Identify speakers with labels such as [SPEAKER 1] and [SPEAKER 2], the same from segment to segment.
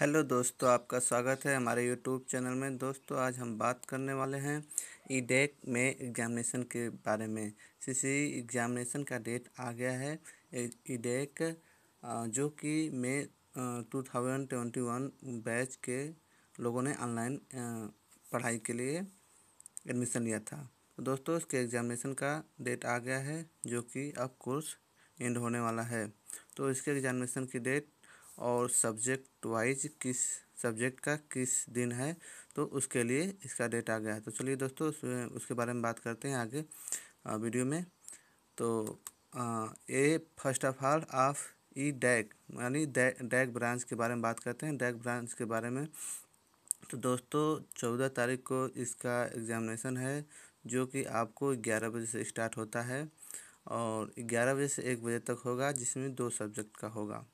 [SPEAKER 1] hello दोस्तों आपका स्वागत है हमारे यूट्यूब चैनल में दोस्तों आज हम बात करने वाले हैं ई डेक में एग्जामिनेशन के बारे में सी एग्जामिनेशन e का डेट आ गया है ई डेक जो कि मई two thousand twenty one batch के लोगों ने ऑनलाइन पढ़ाई के लिए एडमिशन लिया था तो दोस्तों इसके एग्जामिनेशन का डेट आ गया है जो कि अब कोर्स एंड होने वाला है तो इसके एग्जामिनेशन की डेट और सब्जेक्ट वाइज किस सब्जेक्ट का किस दिन है तो उसके लिए इसका डेट आ गया है तो चलिए दोस्तों उसके बारे में बात करते हैं आगे वीडियो में तो ए फर्स्ट ऑफ ऑल ऑफ ई डैग यानी डैग ब्रांच के बारे में बात करते हैं डैग ब्रांच के बारे में तो दोस्तों चौदह तारीख को इसका एग्ज़ामिनेशन है जो कि आपको ग्यारह बजे से स्टार्ट होता है और ग्यारह बजे से एक बजे तक होगा जिसमें दो सब्जेक्ट का होगा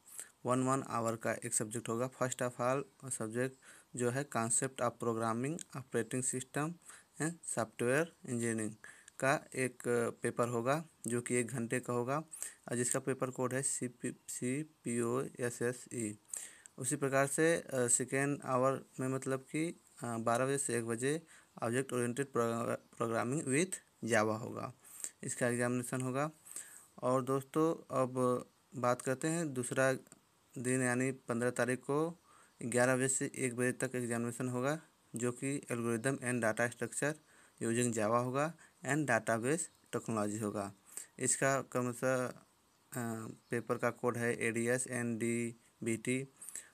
[SPEAKER 1] वन वन आवर का एक सब्जेक्ट होगा फर्स्ट ऑफ ऑल सब्जेक्ट जो है concept of programming operating system and software engineering का एक पेपर होगा जो कि एक घंटे का होगा और जिसका पेपर कोड है C P C P O S S E उसी प्रकार से सेकेंड आवर में मतलब कि बारह बजे से एक बजे object oriented programming with Java होगा इसका एग्जामिनेशन होगा और दोस्तों अब बात करते हैं दूसरा दिन यानी पंद्रह तारीख को ग्यारह बजे से एक बजे तक एग्जामिनेशन होगा जो कि algorithm and data structure using Java होगा एंड बेस टेक्नोलॉजी होगा इसका कम से पेपर का कोड है A D S and D B T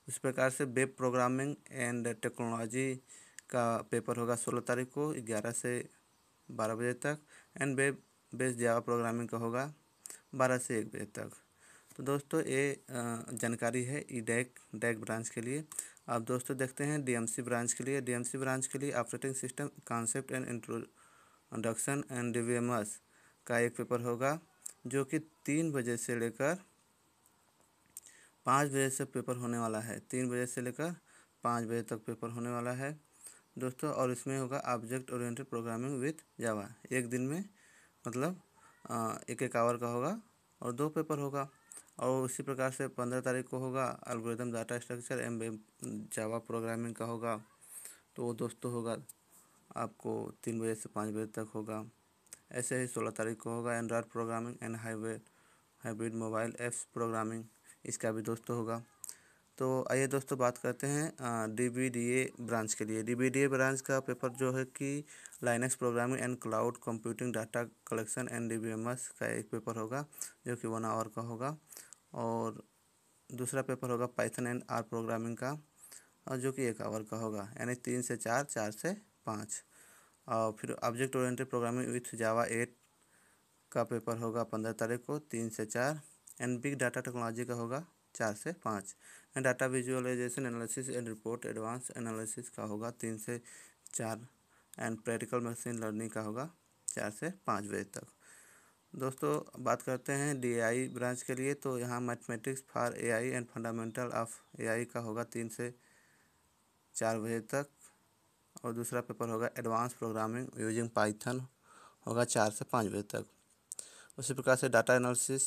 [SPEAKER 1] उस प्रकार से वेब प्रोग्रामिंग एंड टेक्नोलॉजी का पेपर होगा सोलह तारीख को ग्यारह से बारह बजे तक and web based Java programming का होगा बारह से एक बजे तक तो दोस्तों ये जानकारी है ई डैक डैक ब्रांच के लिए अब दोस्तों देखते हैं डीएमसी ब्रांच के लिए डीएमसी ब्रांच के लिए operating system concept and introduction and DBMS का एक पेपर होगा जो कि तीन बजे से लेकर पाँच बजे से पेपर होने वाला है तीन बजे से लेकर पाँच बजे तक पेपर होने वाला है दोस्तों और इसमें होगा object oriented programming with Java एक दिन में मतलब एक एक आवर का होगा और दो पेपर होगा और उसी प्रकार से पंद्रह तारीख को होगा algorithm data structure M Java programming का होगा तो वो दोस्तों होगा आपको तीन बजे से पाँच बजे तक होगा ऐसे ही सोलह तारीख को होगा android programming and highway hybrid mobile apps programming इसका भी दोस्तों होगा तो आइए दोस्तों बात करते हैं D B D A branch के लिए D B D A branch का पेपर जो है कि Linux programming and cloud computing data collection and D B M S का एक पेपर होगा जो कि वन आवर का होगा और दूसरा पेपर होगा पाइथन एंड आर प्रोग्रामिंग का और जो कि एक आवर का होगा यानी तीन से चार चार से पाँच और फिर object oriented programming with Java eight का पेपर होगा पंद्रह तारीख को तीन से चार एंड बिग डाटा टेक्नोलॉजी का होगा चार से पाँच data visualisation analysis and report advance analysis का होगा तीन से चार एंड प्रैक्टिकल मशीन लर्निंग का होगा चार से पाँच बजे तक दोस्तों बात करते हैं डीआई ब्रांच के लिए तो यहाँ mathematics for AI and fundamental of AI का होगा तीन से चार बजे तक और दूसरा पेपर होगा एडवांस प्रोग्रामिंग यूजिंग पाइथन होगा चार से पाँच बजे तक उसी प्रकार से data analysis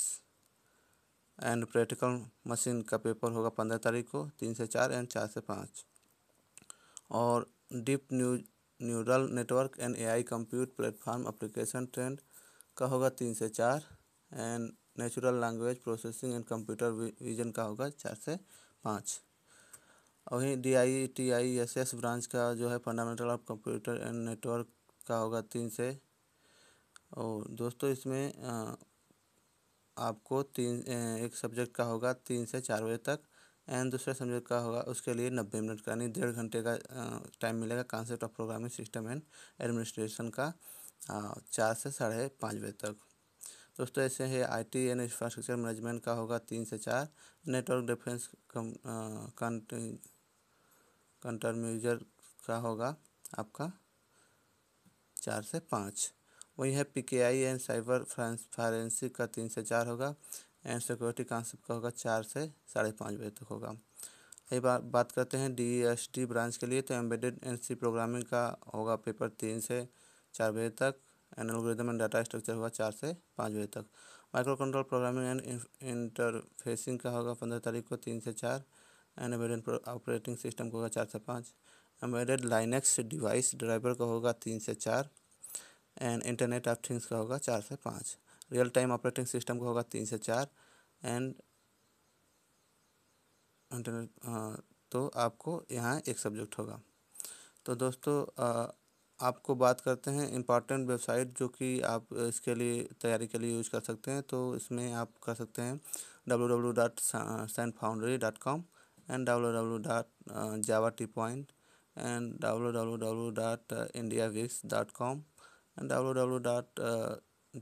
[SPEAKER 1] and practical machine का पेपर होगा पंद्रह तारीख को तीन से चार एंड चार से पाँच और deep new neural network and AI compute platform application trend का होगा तीन से चार and natural language processing and computer vision का होगा चार से पाँच वहीं D I T I S S branch का जो है fundamental of computer and network का होगा तीन से और दोस्तों इसमें आ, आपको तीन एक सब्जेक्ट का होगा तीन से चार बजे तक एंड दूसरा सब्जेक्ट का होगा उसके लिए नब्बे मिनट का यानी डेढ़ घंटे का टाइम मिलेगा concept of programming system and administration का चार से साढ़े पाँच बजे तक दोस्तों ऐसे है आईटी एंड इंफ्रास्ट्रक्चर मैनेजमेंट का होगा तीन से चार नेटवर्क डिफेंस कंटर म्यूजर का होगा आपका चार से पाँच वही है पी के आई एंड साइबर फॉरेंसिक का तीन से चार होगा एंड सिक्योरिटी कॉन्सेप्ट का होगा चार से साढ़े पाँच बजे तक होगा ये बात बात करते हैं डी एस टी ब्रांच के लिए तो एम्बेडेड एन सी प्रोग्रामिंग का होगा पेपर तीन से चार बजे तक and algorithm and data structure होगा चार से पाँच बजे तक micro control programming and interfacing का होगा पंद्रह तारीख को तीन से चार एंड एम्बेडेड ऑपरेटिंग सिस्टम का होगा चार से पाँच एम्बेडेड लाइनेक्स डिवाइस ड्राइवर का होगा तीन से चार एंड इंटरनेट ऑफ थिंग्स का होगा चार से पाँच रियल टाइम ऑपरेटिंग सिस्टम का होगा तीन से चार एंड इंटरनेट हाँ, तो आपको यहाँ एक सब्जेक्ट होगा तो दोस्तों आ, आपको बात करते हैं इम्पॉर्टेंट वेबसाइट जो कि आप इसके लिए तैयारी के लिए यूज कर सकते हैं तो इसमें आप कर सकते हैं W W dot sand foundry dot com and W W dot Java T point and W W W dot India bix dot com W W dot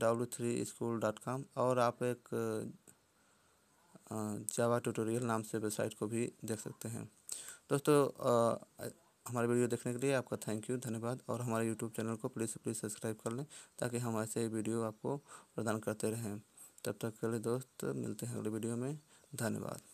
[SPEAKER 1] W three school dot com और आप एक जावा uh, tutorial नाम से website को भी देख सकते हैं दोस्तों uh, हमारे वीडियो देखने के लिए आपका थैंक यू धन्यवाद और हमारे यूट्यूब चैनल को प्लीज़ प्लीज़ सब्सक्राइब कर लें ताकि हम ऐसे ही वीडियो आपको प्रदान करते रहें तब तक के लिए दोस्त मिलते हैं अगले वीडियो में धन्यवाद